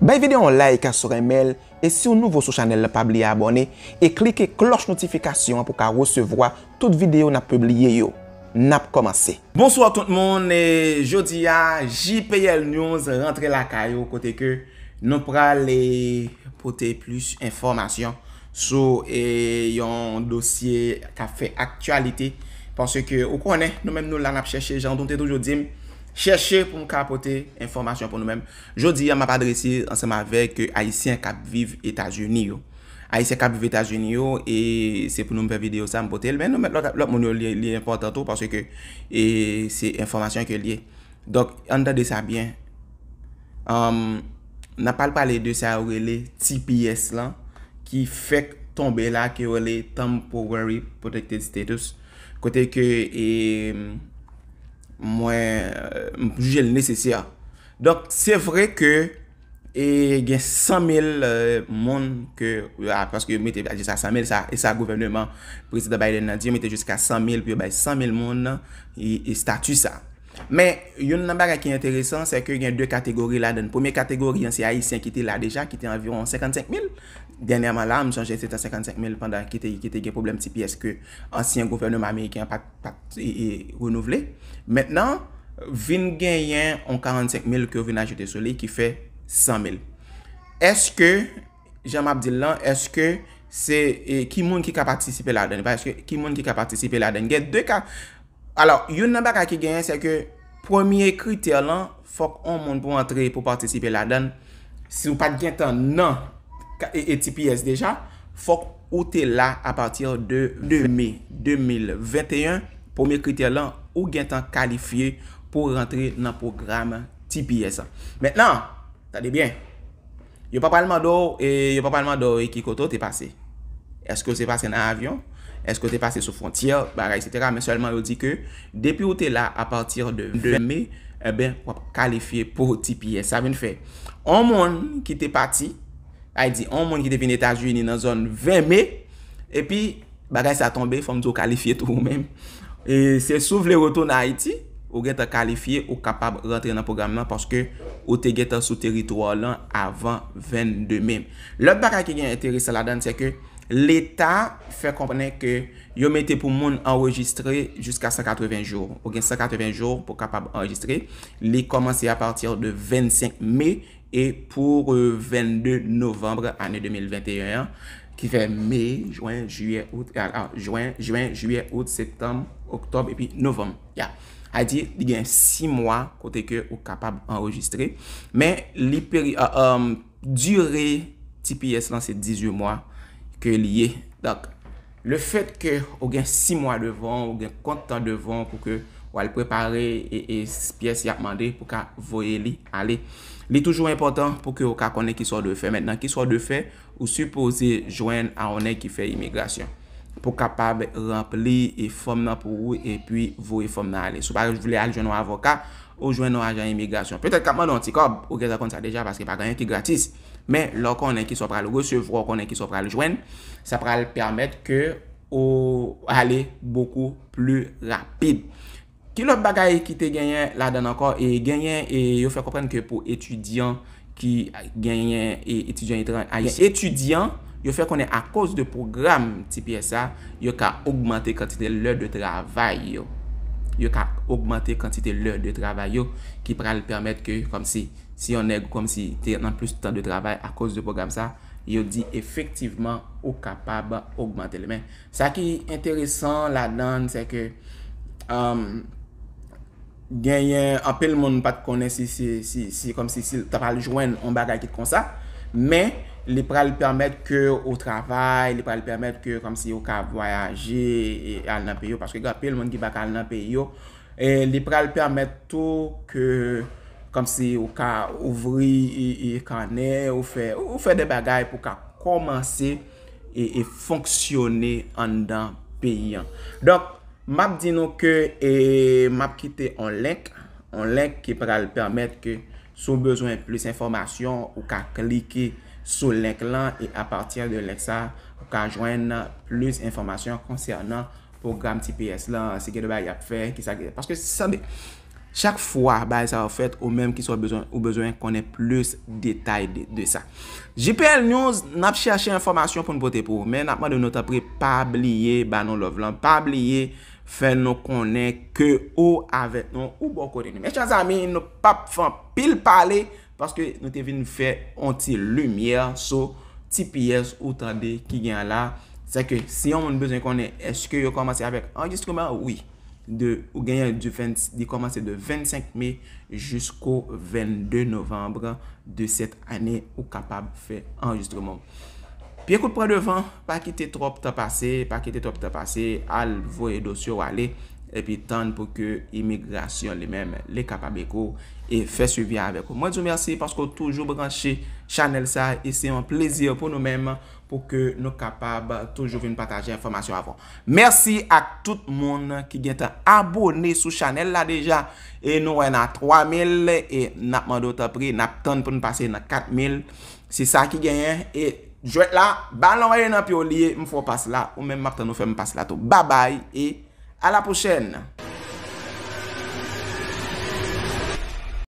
Bay videon like a sou remel, e si yon nouvo sou chanel nan pa bli abone, e klike kloche notifikasyon pou ka resevwa tout videyo nan pou bli ye yo. Nan pou komanse. Bonswa tout moun, jodi a JPL News rentre la kayo kote ke nou pra le pote plus informasyon sou yon dosye ka fe aktualite. Pansye ke ou konen nou men nou la nan ap cheshe jan donte tou jodi m. chèche pou m kapote informasyon pou nou menm. Jodi, an m ap adresi an seman vek ki euh, Aisyen kap vive Etat-Unis yo. Aisyen kap vive Etat-Unis yo e se pou nou m pe videyo sa m potel. Men nou men lop moun yo liye importato parce ke se informasyon ke liye. Dok, an da de sa bien, nan pal pale de sa ouwele TPS lan ki fèk tombe la ki ouwele Temporary Protected Status. Kote ke e... Mwen, mwen pou juje le nesesya. Donk, se vre ke, e gen 100.000 euh, moun, ke, ya, paske yo mette, a di sa 100.000, sa, sa gouvennman, prezide bayi le nan di, yo mette jusqu'a 100.000, pi yo bayi 100.000 moun nan, e, e statu sa. Men, yon nanbaga ki enteresan, se ke gen de kategori la den. Poume kategori, yon se a isen ki te la deja, ki te anviron 55 mil. Deneyman la, mson jen se tan 55 mil pandan ki te gen problem tipi eske ansyen gouvernem Ameriken pati renouvle. Mètnen, vin gen yon 45 mil ki ou vin ajete soli ki fe 100 mil. Eske, jaman ap di lan, eske se, ki moun ki ka patisipe la den? Pa eske, ki moun ki ka patisipe la den? Gen de ka... Alor, yon nanbaka ki genye se ke premier kriter lan fok on moun pou rentre pou partisipe la dan. Si ou pat gen tan nan e, e TPS deja, fok ou te la apatir de 2 mei 2021. Premier kriter lan ou gen tan kalifiye pou rentre nan program TPS. Mwen nan, ta de bien. Yo papalman do Ekikoto e te pase. Eske se pase nan avyon? esko te pase sou fontyer, baray, etc. Men selman yo di ke, depi ou te la a partir de 20 eh ah, me, e ben wap kalifiye pou ti piye. Sa ven fe, an moun ki te pati, ay di, an moun ki te vin etajini nan zon 20 me, epi, baray sa tombe, fom di wakalifiye tou ou men. Se sou vle wotou nan Haiti, ou gen ta kalifiye, ou kapab rentre nan programman, paske ou te gen ta sou teritouan lan avan 22 me. Lot baray ki gen enteri sa la dan, se ke, L'Etat fè komponen ke yo mette pou moun enregistre Juska 180 jour O gen 180 jour pou kapab enregistre Li komanse a partir de 25 me E pou 22 novembre ane 2021 Ki fè me, juen, juye, oud, septem, oktob e pi novem A di gen 6 mwa kote ke ou kapab enregistre Men li peri a duri TPS lanse 18 mwa ke liye. Dak, le fet ke ou gen 6 mwa devon, ou gen kontan devon pou ke wale prepare e, e piyes yapmande pou ka voye li ale. Li toujou important pou ke ou ka konen ki so de fe. Mèt nan ki so de fe, ou supose jwen a one ki fe imigrasyon. pou kapab rampli e fòm nan pou ou e pwi vou e fòm nan ale. Sou parè, jvou lè al jwè nou avoka ou jwè nou ajan imigrasyon. Petè kapman nou antikob, ou gen zakon sa deja paske pa ganyan ki gratis. Men, lò konen ki so pral go, se vò konen ki so pral jwèn, sa pral permèt ke ou ale boku plu lapid. Ki lò bagay ki te ganyan la dan ankor e ganyan e yo fè komprenke pou etudyan ki ganyan etudyan itran. Etudyan, Yo fè konè akos de program ti piè sa, yo ka augmante kantite lèr de travay yo. Yo ka augmante kantite lèr de travay yo, ki pral permèt ke, kom si, si yonè kom si te nan plus tan de travay, akos de program sa, yo di efektiveman, yo kapab augmante lèmè. Sa ki enteresan la dan, se ke, genyen, apèl moun pat konè si, si kom si, si tapal jwen, on bagay ki kon sa, men, Li pral permet ke ou travay, li pral permet ke kom si ou ka voyaje e, e, al nan peyo. Paske gwa pe, l moun ki baka al nan peyo. E li pral permet tou ke kom si ou ka ouvri, ou ka ne, ou fe de bagay pou ka komanse e fonksyone an dan peyan. Dok, map di nou ke map kite an lenk. An lenk ki pral permet ke sou bezwen plus informasyon ou ka klikey. sou lek lan e apatir de lek sa non, ou ka jwenn nan plus informasyon konsernan program ti PS lan seke de bay ap fè chak fwa bay sa ou fèt ou menm ki sou bezwen konen plus detay de sa JPL News nap chache informasyon pou nou pote pou men apman de nou tapri pa bliye banon lov lan pa bliye fè nou konen ke ou avèt nou ou bon kode nou me chan zami nou pap fan pil pale Paske nou te vi nou fe onti lumiye sou ti piyes ou ta de ki gen la. Sa ke si yon moun bezon konen, eske yo komanse avek anjistreman? Oui, ou genye di komanse de 25 mei jusqu'o 22 novembre de set ane ou kapab fe anjistreman. Pi ekou pre devan, pa ki te trop ta pase, pa ki te trop ta pase, al voye dosyo wale. Epi tan pou ke imigrasyon li menm li kapabe kou E fe suivi anvek kou Mwen sou mersi paskou toujou branche chanel sa E se yon plezir pou nou menm Pou ke nou kapab toujou vin pataje informasyon avon Mersi ak tout moun ki gen te abone sou chanel la deja E nou wè nan 3.000 E nap man dout apri Nap tan pou nou pase nan 4.000 Se sa ki genye E jwè la Balon wè nan pi olie Mfou pas la Ou menm makte nou fè mpas la to Babay E Ala pousen!